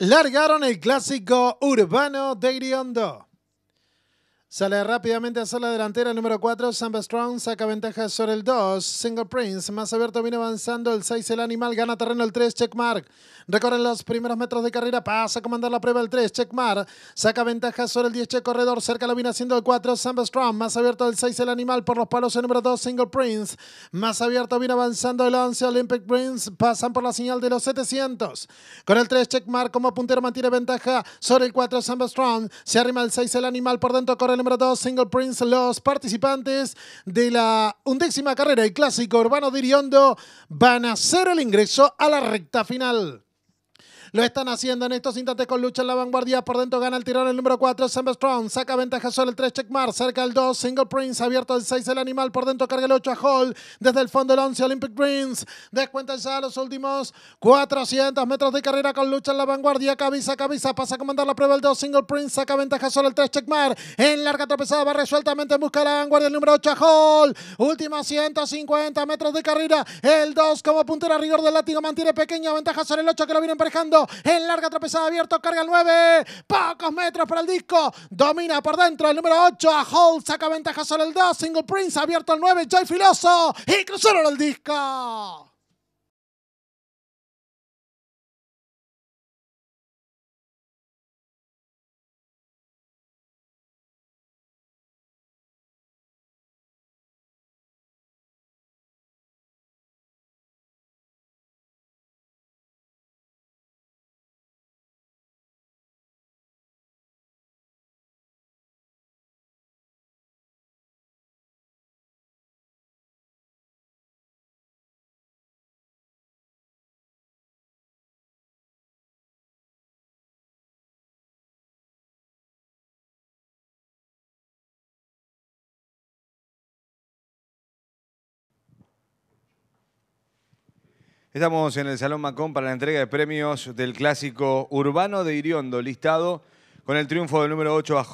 largaron el clásico urbano de Iriondo. Sale rápidamente hacia la delantera número 4, Samba Strong, saca ventaja sobre el 2, Single Prince, más abierto viene avanzando, el 6 el animal, gana terreno el 3, Checkmark, recorre los primeros metros de carrera, pasa a comandar la prueba el 3, Checkmark, saca ventaja sobre el 10, Che Corredor, cerca lo viene haciendo el 4, Samba Strong, más abierto el 6 el animal, por los palos el número 2, Single Prince, más abierto viene avanzando el 11, Olympic Prince, pasan por la señal de los 700, con el 3, Checkmark como puntero mantiene ventaja sobre el 4, Samba Strong, se arrima el 6 el animal, por dentro corre el número Single Prince, los participantes de la undécima carrera del clásico urbano de Iriondo van a hacer el ingreso a la recta final. Lo están haciendo en estos instantes con lucha en la vanguardia. Por dentro gana el tirón el número 4, Sam Strong. Saca ventaja solo el 3, Checkmar. Cerca el 2, Single Prince. Abierto el 6, el animal. Por dentro carga el 8 a Hall. Desde el fondo el 11, Olympic Prince Descuéntense ya los últimos 400 metros de carrera con lucha en la vanguardia. Cabeza, cabeza. Pasa a comandar la prueba el 2, Single Prince. Saca ventaja solo el 3, Checkmar. En larga tropezada va resueltamente en busca la vanguardia el número 8 a Hall. Última 150 metros de carrera. El 2 como puntera rigor del látigo mantiene pequeña ventaja sobre el 8 que lo viene emparejando. En larga tropezada abierto, carga el 9. Pocos metros para el disco. Domina por dentro el número 8. A Hall saca ventaja sobre el 2. Single Prince abierto el 9. Joy Filoso. Y cruzaron el disco. Estamos en el Salón Macón para la entrega de premios del clásico Urbano de Iriondo, listado con el triunfo del número 8 a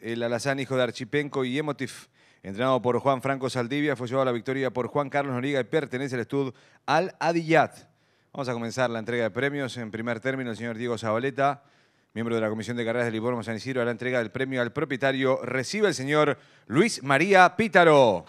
el alazán hijo de Archipenco y Emotif. Entrenado por Juan Franco Saldivia, fue llevado a la victoria por Juan Carlos Noriga y pertenece al estud Al Adiyat. Vamos a comenzar la entrega de premios. En primer término, el señor Diego Zabaleta, miembro de la Comisión de Carreras del Liborno San Isidro, a la entrega del premio al propietario. Recibe el señor Luis María Pítaro.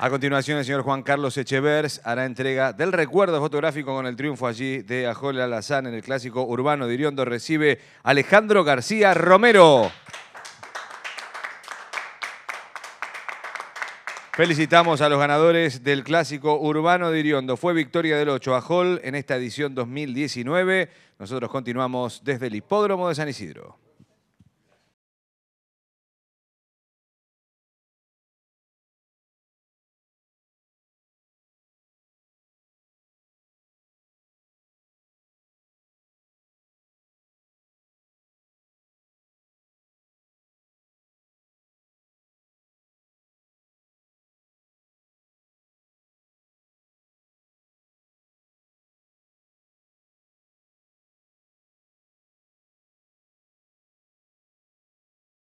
A continuación, el señor Juan Carlos Echevers hará entrega del recuerdo fotográfico con el triunfo allí de Ajol Alazán en el clásico urbano de Iriondo. Recibe Alejandro García Romero. Felicitamos a los ganadores del clásico urbano de Iriondo. Fue victoria del 8 Ajol en esta edición 2019. Nosotros continuamos desde el hipódromo de San Isidro.